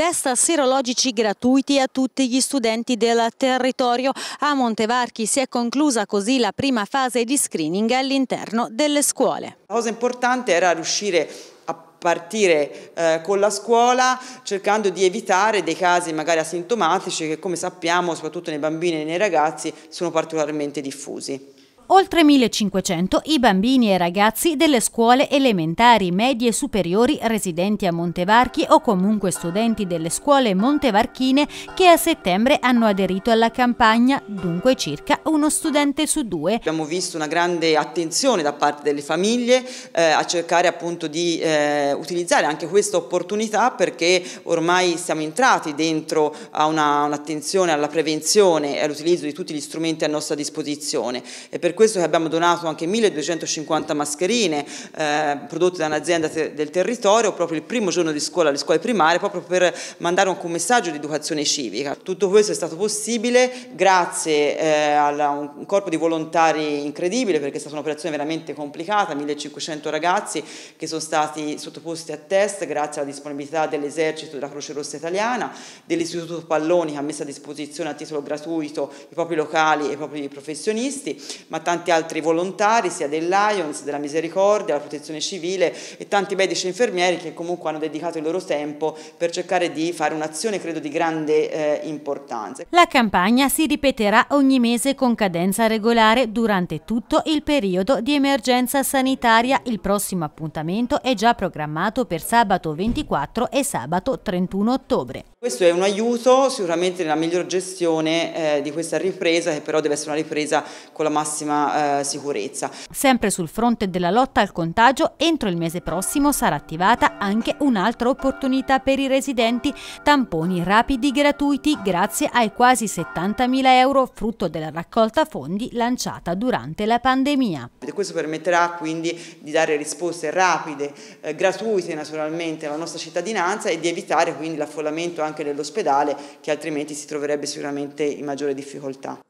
test serologici gratuiti a tutti gli studenti del territorio. A Montevarchi si è conclusa così la prima fase di screening all'interno delle scuole. La cosa importante era riuscire a partire eh, con la scuola cercando di evitare dei casi magari asintomatici che come sappiamo soprattutto nei bambini e nei ragazzi sono particolarmente diffusi oltre 1500 i bambini e ragazzi delle scuole elementari, medie e superiori residenti a Montevarchi o comunque studenti delle scuole montevarchine che a settembre hanno aderito alla campagna, dunque circa uno studente su due. Abbiamo visto una grande attenzione da parte delle famiglie eh, a cercare appunto di eh, utilizzare anche questa opportunità perché ormai siamo entrati dentro a un'attenzione un alla prevenzione e all'utilizzo di tutti gli strumenti a nostra disposizione e per questo che abbiamo donato anche 1250 mascherine eh, prodotte da un'azienda te del territorio proprio il primo giorno di scuola alle scuole primarie proprio per mandare un, messaggio di educazione civica. Tutto questo è stato possibile grazie eh, a un corpo di volontari incredibile perché è stata un'operazione veramente complicata, 1500 ragazzi che sono stati sottoposti a test grazie alla disponibilità dell'esercito della Croce Rossa Italiana, dell'Istituto Palloni che ha messo a disposizione a titolo gratuito i propri locali e i propri professionisti, ma tanti altri volontari sia dell'Ions, della Misericordia, della Protezione Civile e tanti medici e infermieri che comunque hanno dedicato il loro tempo per cercare di fare un'azione credo di grande eh, importanza. La campagna si ripeterà ogni mese con cadenza regolare durante tutto il periodo di emergenza sanitaria. Il prossimo appuntamento è già programmato per sabato 24 e sabato 31 ottobre. Questo è un aiuto sicuramente nella miglior gestione eh, di questa ripresa che però deve essere una ripresa con la massima eh, sicurezza. Sempre sul fronte della lotta al contagio, entro il mese prossimo sarà attivata anche un'altra opportunità per i residenti, tamponi rapidi gratuiti grazie ai quasi 70.000 euro frutto della raccolta fondi lanciata durante la pandemia. Questo permetterà quindi di dare risposte rapide, eh, gratuite naturalmente alla nostra cittadinanza e di evitare quindi l'affollamento anche dell'ospedale che altrimenti si troverebbe sicuramente in maggiore difficoltà.